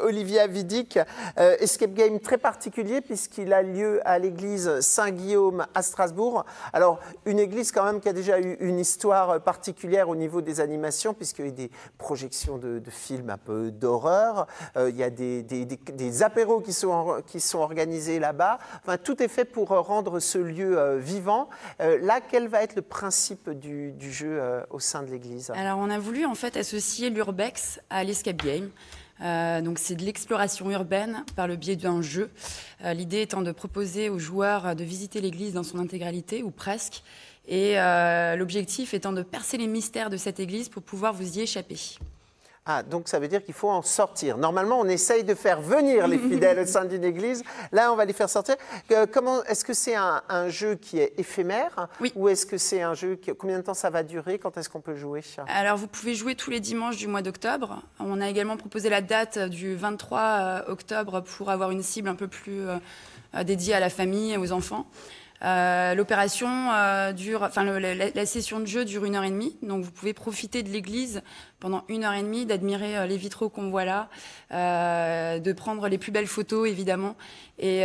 Olivier Vidic, euh, Escape Game très particulier puisqu'il a lieu à l'église Saint-Guillaume à Strasbourg. Alors, une église quand même qui a déjà eu une histoire particulière au niveau des animations puisqu'il y a eu des projections de, films un peu d'horreur, euh, il y a des, apéros qui sont, qui sont organisés là-bas. Enfin, tout est fait pour rendre ce lieu euh, vivant. là, quel va être le principe du, du jeu au sein de l'église Alors, on a voulu en fait associer l'urbex à l'escape game. Euh, donc c'est de l'exploration urbaine par le biais d'un jeu. Euh, l'idée étant de proposer aux joueurs de visiter l'église dans son intégralité, ou presque, et euh, l'objectif étant de percer les mystères de cette église pour pouvoir vous y échapper. Ah, donc ça veut dire qu'il faut en sortir. Normalement, on essaye de faire venir les fidèles au sein d'une église. Là, on va les faire sortir. Euh, comment Est-ce que c'est un, jeu qui est éphémère oui. Ou est-ce que c'est un jeu qui, Combien de temps ça va durer Quand est-ce qu'on peut jouer Alors, vous pouvez jouer tous les dimanches du mois d'octobre. On a également proposé la date euh, du 23 euh, octobre pour avoir une cible un peu plus dédiée à la famille et aux enfants. Euh, l'opération euh, dure, enfin la, session de jeu dure une heure et demie, donc vous pouvez profiter de l'église pendant une heure et demie, d'admirer euh, les vitraux qu'on voit là, de prendre les plus belles photos évidemment, et,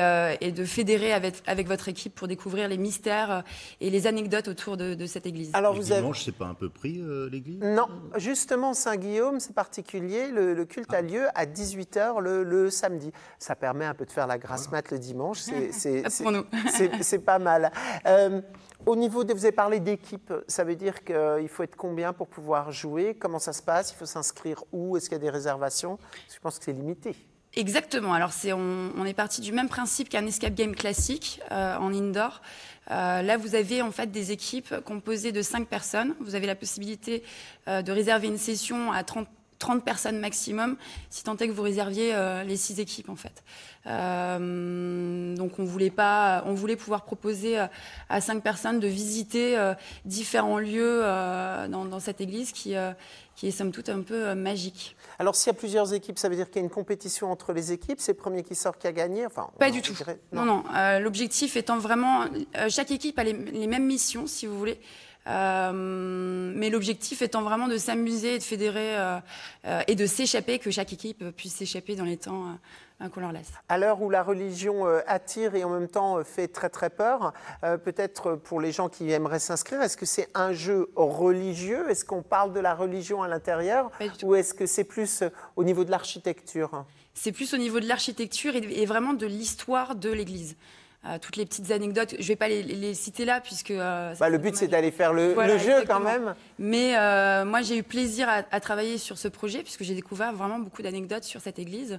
de fédérer avec, avec, votre équipe pour découvrir les mystères et les anecdotes autour de, cette église. Alors vous dimanche, c'est pas un peu pris l'église Non, justement Saint-Guillaume, c'est particulier. Le, culte a ah. lieu à 18h le, le, samedi. Ça permet un peu de faire la grasse mat le dimanche. C'est pas mal mal. Euh, au niveau de, vous avez parlé d'équipe, ça veut dire qu'il euh, faut être combien pour pouvoir jouer Comment ça se passe Il faut s'inscrire où Est-ce qu'il y a des réservations Je pense que c'est limité. Exactement. Alors, c'est on, est parti du même principe qu'un escape game classique euh, en indoor. là, vous avez en fait des équipes composées de cinq personnes. Vous avez la possibilité de réserver une session à 30 30 personnes maximum, si tant est que vous réserviez euh, les 6 équipes en fait. Euh, donc on voulait pas, on voulait pouvoir proposer euh, à 5 personnes de visiter différents lieux dans, cette église qui, qui est somme toute un peu magique. Alors s'il y a plusieurs équipes, ça veut dire qu'il y a une compétition entre les équipes, c'est le premier qui sort qui a gagné enfin, Pas du tout. Non, non, l'objectif étant vraiment, chaque équipe a les mêmes missions si vous voulez. Euh, mais l'objectif étant vraiment de s'amuser de fédérer euh, euh, et de s'échapper, que chaque équipe puisse s'échapper dans les temps qu'on leur laisse. À l'heure où la religion attire et en même temps fait très très peur, peut-être pour les gens qui aimeraient s'inscrire, est-ce que c'est un jeu religieux Est-ce qu'on parle de la religion à l'intérieur Ou est-ce que c'est plus au niveau de l'architecture C'est plus au niveau de l'architecture et vraiment de l'histoire de l'Église. Euh, toutes les petites anecdotes. Je ne vais pas les, citer là, puisque. Euh, bah, le but, c'est d'aller faire le, jeu quand même. Mais euh, moi, j'ai eu plaisir à, à, travailler sur ce projet, puisque j'ai découvert vraiment beaucoup d'anecdotes sur cette église.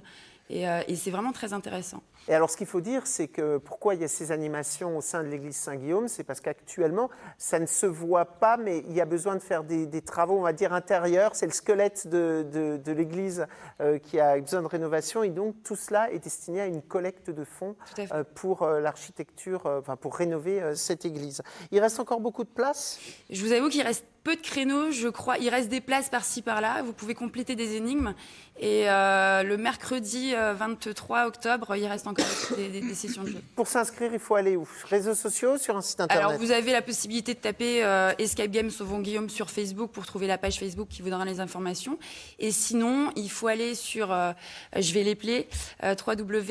Euh, et, c'est vraiment très intéressant. Et alors, ce qu'il faut dire, c'est que pourquoi il y a ces animations au sein de l'église Saint-Guillaume, c'est parce qu'actuellement, ça ne se voit pas, mais il y a besoin de faire des, travaux, on va dire, intérieurs. C'est le squelette de, l'église euh, qui a besoin de rénovation. Et donc, tout cela est destiné à une collecte de fonds euh, pour l'architecture, enfin, pour rénover cette église. Il reste encore beaucoup de place Je vous avoue qu'il reste peu de créneaux, je crois. Il reste des places par-ci, par-là. Vous pouvez compléter des énigmes. Et le mercredi 23 euh, octobre, il reste encore des, sessions de jeu. Pour s'inscrire, il faut aller où Réseaux sociaux, sur un site internet Alors, vous avez la possibilité de taper euh, Escape Game Sauvons Guillaume sur Facebook pour trouver la page Facebook qui vous donnera les informations. Et sinon, il faut aller sur, euh, je vais les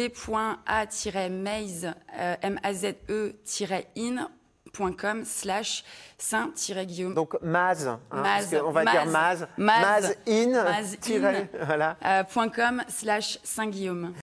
wwwa maze e in com slash saint-guillaume. Donc Maz, hein, on va dire Maz, Maz, in, Maz in, voilà. euh, .com slash saint-guillaume.